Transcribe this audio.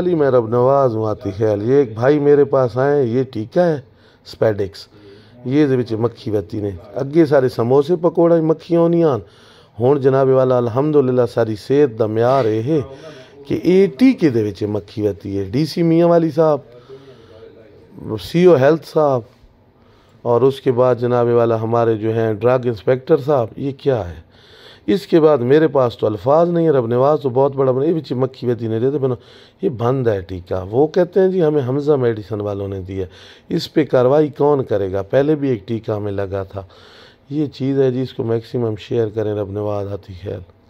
अली मैं रब नवाज हूँ आती ख्याल ये एक भाई मेरे पास आए ये टीका है स्पैडिक्स ये बिच मक्खी बत्ती ने अगे सारे समोसे पकौड़ा आनी होनी हूँ जनाबे वाला अलहमदुल्ला सारी सेहत का म्यार ये है कि ये टीके दे मक्खी बत्ती है डी सी मियाँ वाली साहब सी ओ हेल्थ साहब और उसके बाद जनाबे वाला हमारे जो हैं ड्रग इंस्पेक्टर साहब ये क्या है इसके बाद मेरे पास तो अल्फाज नहीं है रब नवाज तो बहुत बड़ा बना ये भी मक्खी व्यती नहीं देते बनो ये बंद है टीका वो कहते हैं जी हमें हमजा मेडिसन वालों ने दिया इस पर कार्रवाई कौन करेगा पहले भी एक टीका हमें लगा था ये चीज़ है जी इसको मैक्सिमम शेयर करें रब नवाज आती खैर